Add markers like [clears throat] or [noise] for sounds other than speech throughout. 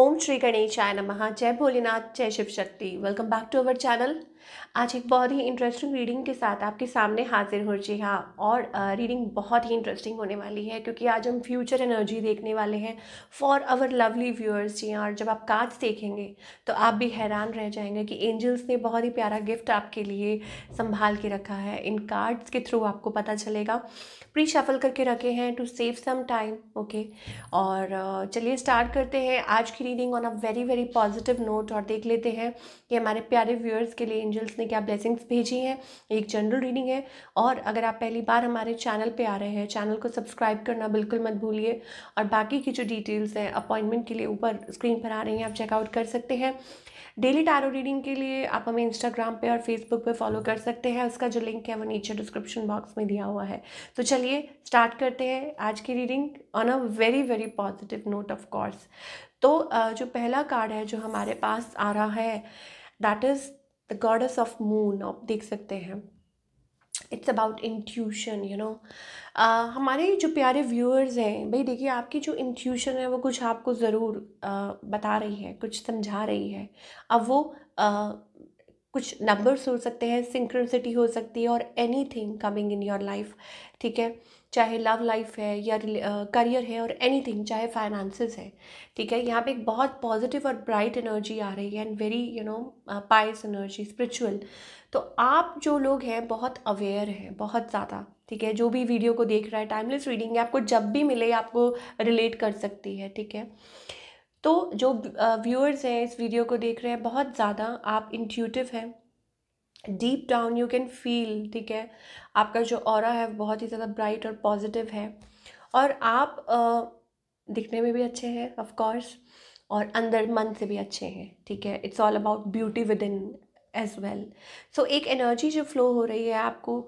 ఓం శ్రీ గణేశాయ నమ జయ భోలినాథ్ జయ Shiv Shakti welcome back to our channel आज एक बहुत ही इंटरेस्टिंग रीडिंग के साथ आपके सामने हाजिर हो जी हाँ और रीडिंग बहुत ही इंटरेस्टिंग होने वाली है क्योंकि आज हम फ्यूचर एनर्जी देखने वाले हैं फॉर अवर लवली व्यूअर्स जी हाँ और जब आप कार्ड्स देखेंगे तो आप भी हैरान रह जाएंगे कि एंजल्स ने बहुत ही प्यारा गिफ्ट आपके लिए संभाल के रखा है इन कार्ड्स के थ्रू आपको पता चलेगा प्री शफल करके रखे हैं to save some time okay और चलिए स्टार्ट करते हैं आज की reading on a very very positive note और देख लेते हैं कि हमारे प्यारे व्यूअर्स के लिए एंजल एंजल्स ने क्या ब्लेसिंग्स भेजी हैं एक जनरल रीडिंग है और अगर आप पहली बार हमारे चैनल पे आ रहे हैं चैनल को सब्सक्राइब करना बिल्कुल मत भूलिए और बाकी की जो डिटेल्स हैं अपॉइंटमेंट के लिए ऊपर स्क्रीन पर आ रही हैं आप चेकआउट कर सकते हैं डेली टैरो रीडिंग के लिए आप हमें इंस्टाग्राम पे और फेसबुक पे फॉलो कर सकते हैं उसका जो लिंक है वो नीचे डिस्क्रिप्शन बॉक्स में दिया हुआ है तो चलिए स्टार्ट करते हैं आज की रीडिंग ऑन तो, a very very positive note of course तो जो पहला कार्ड है जो हमारे पास आ रहा है that is the goddess of moon आप देख सकते हैं it's about intuition you know हमारे जो प्यारे व्यूअर्स हैं भाई देखिए आपकी जो इंट्यूशन है वो कुछ आपको ज़रूर uh, बता रही है कुछ समझा रही है अब वो uh, कुछ नंबर्स हो सकते हैं सिंक्रसिटी हो सकती है और anything coming in your life ठीक है चाहे लव लाइफ है या करियर है और एनीथिंग चाहे फाइनेंसेस है ठीक है यहाँ पे एक बहुत पॉजिटिव और ब्राइट एनर्जी आ रही है एंड वेरी यू नो पाइस एनर्जी स्पिरिचुअल तो आप जो लोग हैं बहुत अवेयर हैं बहुत ज़्यादा ठीक है जो भी वीडियो को देख रहा है टाइमलेस रीडिंग है आपको जब भी मिले आपको रिलेट कर सकती है ठीक है तो जो व्यूअर्स हैं इस वीडियो को देख रहे हैं बहुत ज़्यादा आप इंट्यूटिव हैं deep down you can feel ठीक है आपका जो और है बहुत ही ज़्यादा ब्राइट और पॉजिटिव है और आप uh, दिखने में भी अच्छे हैं ऑफकोर्स और अंदर मन से भी अच्छे हैं ठीक है it's all about beauty within as well so एक एनर्जी जो फ्लो हो रही है आपको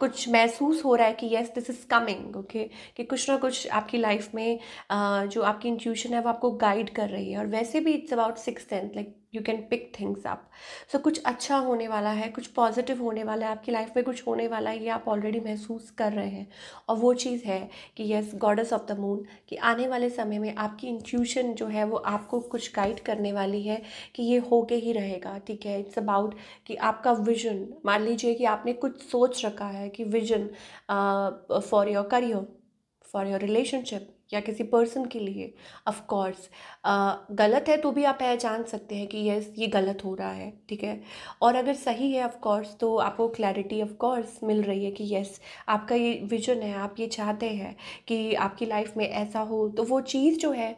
कुछ महसूस हो रहा है कि yes this is coming okay कि कुछ ना कुछ आपकी लाइफ में uh, जो आपकी इंट्यूशन है वो आपको गाइड कर रही है और वैसे भी it's about six tenth like you can pick things up so कुछ अच्छा होने वाला है कुछ पॉजिटिव होने वाला है आपकी लाइफ में कुछ होने वाला है ये आप ऑलरेडी महसूस कर रहे हैं और वो चीज़ है कि yes goddess of the moon कि आने वाले समय में आपकी इंट्यूशन जो है वो आपको कुछ गाइड करने वाली है कि ये होके ही रहेगा ठीक है इट्स अबाउट कि आपका विजन मान लीजिए कि आपने कुछ सोच रखा है कि vision for your career for your relationship या किसी पर्सन के लिए अफकोर्स uh, गलत है तो भी आप पहचान सकते हैं कि यस ये गलत हो रहा है ठीक है और अगर सही है अफकोर्स तो आपको क्लैरिटी ऑफकोर्स मिल रही है कि यस आपका ये विजन है आप ये चाहते हैं कि आपकी लाइफ में ऐसा हो तो वो चीज़ जो है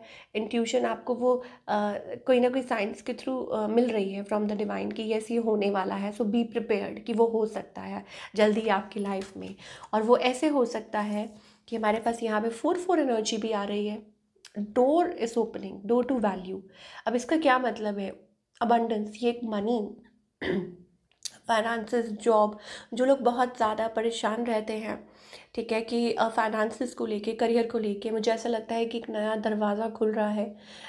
इंट्यूशन आपको वो uh, कोई ना कोई साइंस के थ्रू uh, मिल रही है फ्रॉम द डिवाइन कि यस ये होने वाला है सो बी प्रिपेयर्ड कि वो हो सकता है जल्दी आपकी लाइफ में और वो ऐसे हो सकता है कि हमारे पास यहाँ पे फोर फोर एनर्जी भी आ रही है door is opening door to value अब इसका क्या मतलब है अबंडेंस ये एक मनी फाइनेंस जॉब जो लोग बहुत ज़्यादा परेशान रहते हैं ठीक है कि फाइनेंसिस को लेके करियर को लेके मुझे ऐसा लगता है कि एक नया दरवाज़ा खुल रहा है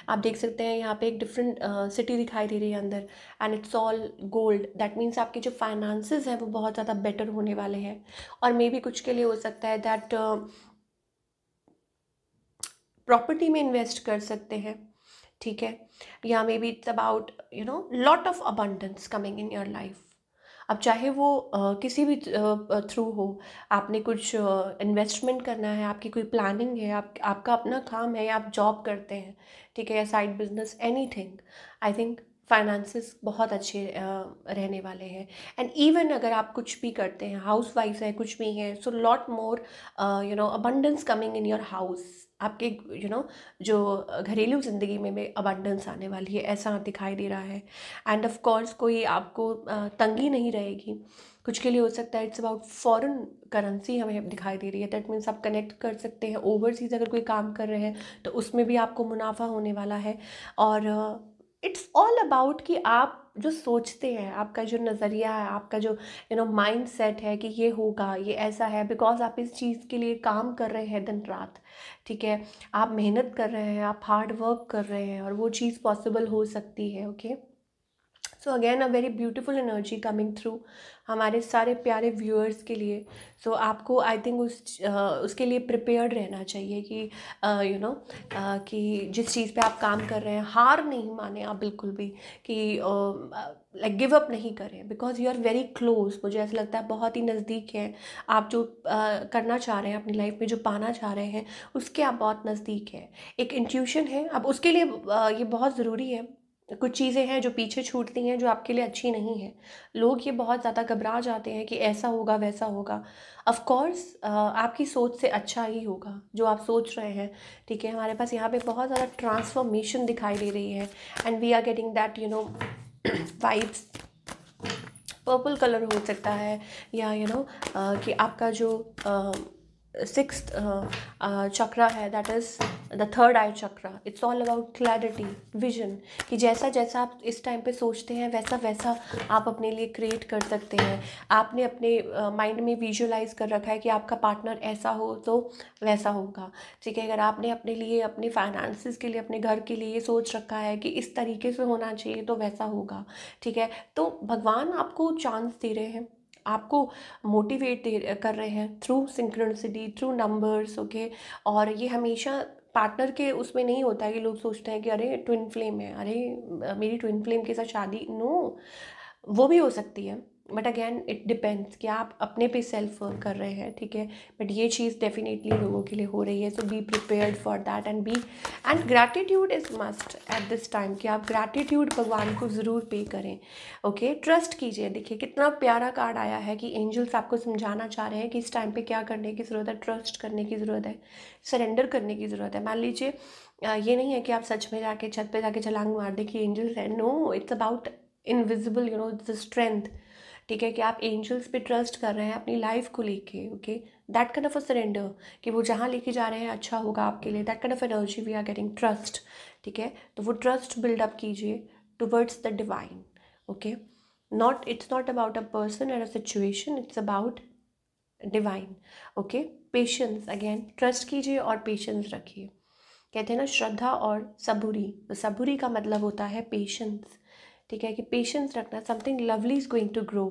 आप देख सकते हैं यहाँ पे एक डिफरेंट सिटी दिखाई दे रही है अंदर and it's all gold that means आपके जो फाइनेंसिस हैं वो बहुत ज़्यादा बेटर होने वाले हैं और मे भी कुछ के लिए हो सकता है दैट प्रॉपर्टी में इन्वेस्ट कर सकते हैं ठीक है या maybe it's about you know lot of abundance coming in your life अब चाहे वो uh, किसी भी थ्रू uh, हो आपने कुछ इन्वेस्टमेंट uh, करना है आपकी कोई प्लानिंग है आप आपका अपना काम है या आप जॉब करते हैं ठीक है या side business anything I think finances बहुत अच्छे रहने वाले हैं एंड इवन अगर आप कुछ भी करते हैं हाउस वाइफ है कुछ भी हैं so lot more you know abundance coming in your house आपके यू you नो know, जो घरेलू ज़िंदगी में भी अबंडेंस आने वाली है ऐसा दिखाई दे रहा है एंड ऑफ कोर्स कोई आपको तंगी नहीं रहेगी कुछ के लिए हो सकता है इट्स अबाउट फॉरेन करेंसी हमें दिखाई दे रही है दैट मीन्स आप कनेक्ट कर सकते हैं ओवरसीज़ अगर कोई काम कर रहे हैं तो उसमें भी आपको मुनाफा होने वाला है और इट्स ऑल अबाउट कि आप जो सोचते हैं आपका जो नज़रिया है आपका जो यू नो माइंड सेट है कि ये होगा ये ऐसा है बिकॉज आप इस चीज़ के लिए काम कर रहे हैं दिन रात ठीक है आप मेहनत कर रहे हैं आप हार्ड वर्क कर रहे हैं और वो चीज़ पॉसिबल हो सकती है okay okay? So again a very beautiful energy coming through हमारे सारे प्यारे व्यूअर्स के लिए सो so, आपको आई थिंक उस आ, उसके लिए प्रिपेयर्ड रहना चाहिए कि यू नो you know, कि जिस चीज़ पे आप काम कर रहे हैं हार नहीं माने आप बिल्कुल भी कि लाइक गिव अप नहीं करें because you are very close मुझे ऐसा लगता है बहुत ही नज़दीक हैं आप जो आ, करना चाह रहे हैं अपनी लाइफ में जो पाना चाह रहे हैं उसके आप बहुत नज़दीक हैं एक इंट्यूशन है अब उसके लिए ये बहुत ज़रूरी है कुछ चीज़ें हैं जो पीछे छूटती हैं जो आपके लिए अच्छी नहीं है लोग ये बहुत ज़्यादा घबरा जाते हैं कि ऐसा होगा वैसा होगा ऑफ़ कोर्स आपकी सोच से अच्छा ही होगा जो आप सोच रहे हैं ठीक है हमारे पास यहाँ पे बहुत ज़्यादा ट्रांसफॉर्मेशन दिखाई दे रही है and we are getting that you know vibes purple colour हो सकता है या you you know know, uh, कि आपका जो uh, six chakra uh, uh, है that is the third eye chakra it's all about clarity vision कि जैसा जैसा आप इस टाइम पे सोचते हैं वैसा वैसा आप अपने लिए क्रिएट कर सकते हैं आपने अपने माइंड uh, में विजुअलाइज कर रखा है कि आपका पार्टनर ऐसा हो तो वैसा होगा ठीक है अगर आपने अपने लिए अपने फाइनेंसिस के लिए अपने घर के लिए ये सोच रखा है कि इस तरीके से होना चाहिए तो वैसा होगा ठीक है तो भगवान आपको चांस दे रहे हैं आपको मोटिवेट कर रहे हैं through synchronicity through numbers okay और ये हमेशा पार्टनर के उसमें नहीं होता है कि लोग सोचते हैं कि अरे ट्विन फ्लेम है अरे मेरी ट्विन फ्लेम के साथ शादी नो वो भी हो सकती है बट अगेन इट डिपेंड्स कि आप अपने पे सेल्फ वर्क कर रहे हैं ठीक है बट ये चीज़ डेफिनेटली लोगों के लिए हो रही है so be prepared for that and be and gratitude is must at this time कि आप ग्रैटिट्यूड भगवान को ज़रूर पे करें ओके okay? ट्रस्ट कीजिए देखिए कितना प्यारा कार्ड आया है कि एंजल्स आपको समझाना चाह रहे हैं कि इस टाइम पर क्या करने की ज़रूरत है ट्रस्ट करने की ज़रूरत है सरेंडर करने की ज़रूरत है मान लीजिए ये नहीं है कि आप सच में जाके छत पे जाके छलांग मार दें कि एंजल्स है no it's about invisible you know the strength ठीक है कि आप एंजल्स पे ट्रस्ट कर रहे हैं अपनी लाइफ को लेके okay that kind of a surrender कि वो जहाँ लेके जा रहे हैं अच्छा होगा आपके लिए that kind of energy we are getting trust ठीक है तो वो ट्रस्ट बिल्डअप कीजिए towards the divine okay not it's not about a person and a situation it's about divine okay patience again trust कीजिए और पेशेंस रखिए कहते हैं ना श्रद्धा और सबूरी तो सबूरी का मतलब होता है पेशेंस ठीक है कि पेशेंस रखना something lovely is going to grow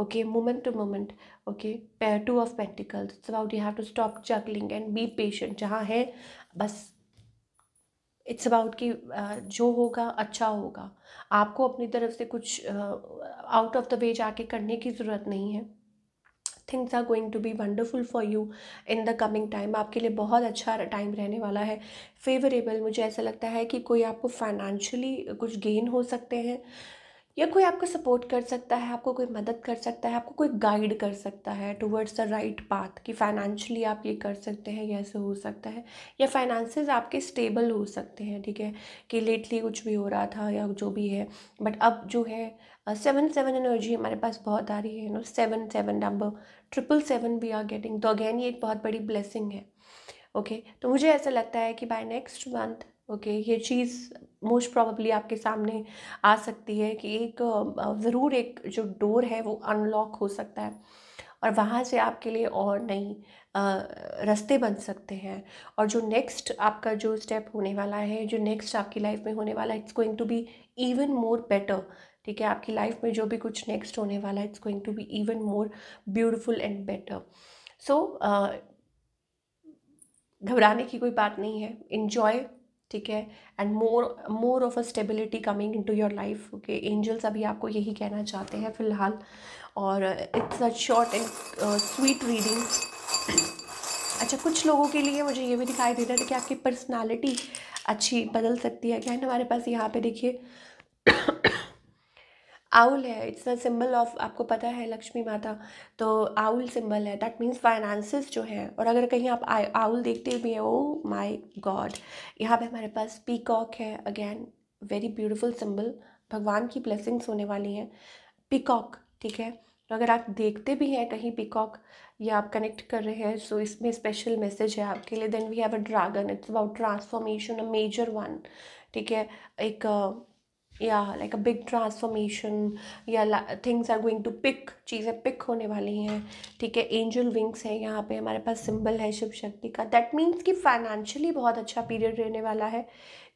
okay moment to moment okay two of pentacles it's about you have to stop juggling and be patient जहाँ है बस इट्स अबाउट कि जो होगा अच्छा होगा आपको अपनी तरफ से कुछ आउट ऑफ द वे जाके करने की ज़रूरत नहीं है things are going to be wonderful for you in the coming time आपके लिए बहुत अच्छा टाइम रहने वाला है फेवरेबल मुझे ऐसा लगता है कि कोई आपको फाइनेंशियली कुछ गेन हो सकते हैं या कोई आपको सपोर्ट कर सकता है आपको कोई मदद कर सकता है आपको कोई गाइड कर सकता है टुवर्ड्स द राइट पाथ कि फाइनेंशियली आप ये कर सकते हैं या ऐसे हो सकता है या फाइनेंसेस आपके स्टेबल हो सकते हैं ठीक है कि लेटली कुछ भी हो रहा था या जो भी है बट अब जो है सेवन सेवन एनर्जी हमारे पास बहुत आ रही है no seven seven number triple seven we are getting तो अगेन ये एक बहुत बड़ी ब्लेसिंग है ओके okay? तो मुझे ऐसा लगता है कि बाय नेक्स्ट मंथ ओके ये चीज़ मोस्ट प्रॉबली आपके सामने आ सकती है कि एक ज़रूर एक जो डोर है वो अनलॉक हो सकता है और वहाँ से आपके लिए और नई रास्ते बन सकते हैं और जो नेक्स्ट आपका जो स्टेप होने वाला है जो नेक्स्ट आपकी लाइफ में होने वाला है it's going to be even more better ठीक है आपकी लाइफ में जो भी कुछ नेक्स्ट होने वाला है it's going to be even more beautiful and better so घबराने की कोई बात नहीं है इन्जॉय ठीक है and more more of a stability coming into your life okay angels अभी आपको यही कहना चाहते हैं फ़िलहाल और it's a short and sweet reading अच्छा कुछ लोगों के लिए मुझे ये भी दिखाई दे रहा है कि आपकी पर्सनालिटी अच्छी बदल सकती है क्या हमारे पास यहाँ पे देखिए आउल है इट्स अ सिंबल ऑफ आपको पता है लक्ष्मी माता तो आउल सिंबल है दैट मीन्स फाइनेंसिस जो हैं और अगर कहीं आप आउल देखते भी हैं ओ माय गॉड यहाँ पे हमारे पास पीकॉक है अगेन वेरी ब्यूटीफुल सिंबल भगवान की ब्लेसिंग्स होने वाली हैं पिकॉक ठीक है तो अगर आप देखते भी हैं कहीं पिकॉक या आप कनेक्ट कर रहे हैं सो so इसमें स्पेशल मैसेज है आपके लिए then we have a dragon it's about transformation a major one ठीक है एक uh, या लाइक अ बिग ट्रांसफॉर्मेशन या things are going to pick चीज़ें पिक होने वाली हैं ठीक है एंजल विंग्स है यहाँ पे हमारे पास सिंबल है शिव शक्ति का दैट मीन्स कि फाइनेंशियली बहुत अच्छा पीरियड रहने वाला है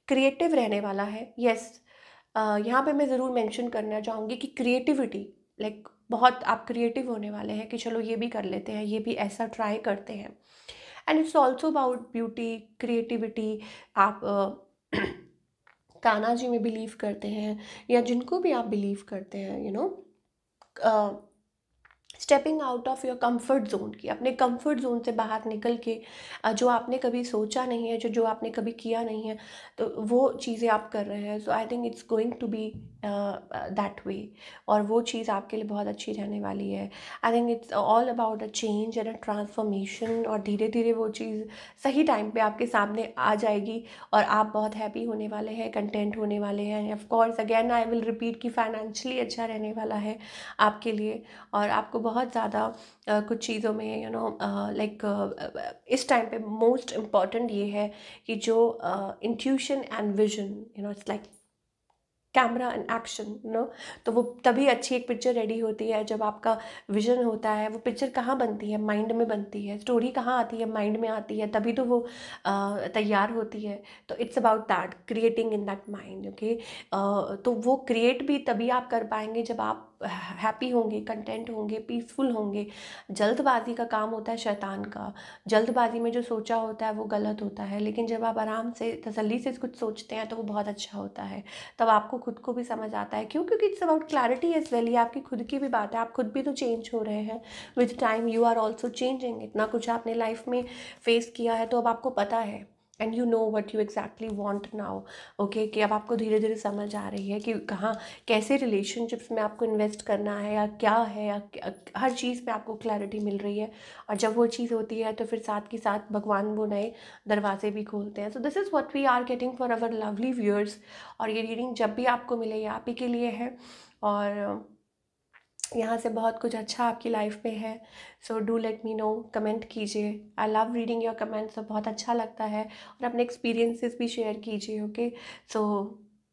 क्रिएटिव रहने वाला है यस yes, यहाँ पे मैं ज़रूर मेंशन करना चाहूँगी कि क्रिएटिविटी लाइक like, बहुत आप क्रिएटिव होने वाले हैं कि चलो ये भी कर लेते हैं ये भी ऐसा ट्राई करते हैं and it's also about beauty creativity आप uh, [clears throat] कान्हा जी में बिलीव करते हैं या जिनको भी आप बिलीव करते हैं you you know know, uh, stepping out of your comfort zone की अपने कंफर्ट जोन से बाहर निकल के जो आपने कभी सोचा नहीं है जो जो आपने कभी किया नहीं है तो वो चीज़ें आप कर रहे हैं so I think it's going to be that way और वो चीज़ आपके लिए बहुत अच्छी रहने वाली है I think it's all about a change and a transformation और धीरे धीरे वो चीज़ सही टाइम पे आपके सामने आ जाएगी और आप बहुत हैप्पी होने वाले हैं कंटेंट होने वाले हैं of course again I will repeat कि फाइनेंशियली अच्छा रहने वाला है आपके लिए और आपको बहुत ज़्यादा कुछ चीज़ों में यू नो लाइक इस टाइम पे मोस्ट इम्पॉर्टेंट ये है कि जो intuition and vision you know it's like camera and action no तो वो तभी अच्छी एक पिक्चर रेडी होती है जब आपका विजन होता है वो पिक्चर कहाँ बनती है माइंड में बनती है स्टोरी कहाँ आती है माइंड में आती है तभी तो वो तैयार होती है तो it's about that creating in that mind okay तो वो क्रिएट भी तभी आप कर पाएंगे जब आप हैप्पी होंगे कंटेंट होंगे पीसफुल होंगे जल्दबाजी का काम होता है शैतान का जल्दबाजी में जो सोचा होता है वो गलत होता है लेकिन जब आप आराम से तसल्ली से कुछ सोचते हैं तो वो बहुत अच्छा होता है तब आपको खुद को भी समझ आता है क्यों क्योंकि इट्स अबाउट क्लैरिटी इज वेली आपकी खुद की भी बात है आप खुद भी तो चेंज हो रहे हैं with time you are also changing इतना कुछ आपने लाइफ में फेस किया है तो अब आपको पता है and you know what you exactly want now okay कि अब आपको धीरे धीरे समझ आ रही है कि कहाँ कैसे रिलेशनशिप्स में आपको इन्वेस्ट करना है या क्या है या क्या, हर चीज़ में आपको क्लैरिटी मिल रही है और जब वो चीज़ होती है तो फिर साथ के साथ भगवान वो नए दरवाजे भी खोलते हैं so this is what we are getting for our lovely viewers और ये रीडिंग जब भी आपको मिले ये आप ही के लिए है और यहाँ से बहुत कुछ अच्छा आपकी लाइफ में है so do let me know comment कीजिए I love reading your comments और बहुत अच्छा लगता है और अपने एक्सपीरियंसेस भी शेयर कीजिए okay so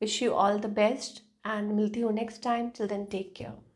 wish you all the best and मिलती हूँ next time till then take care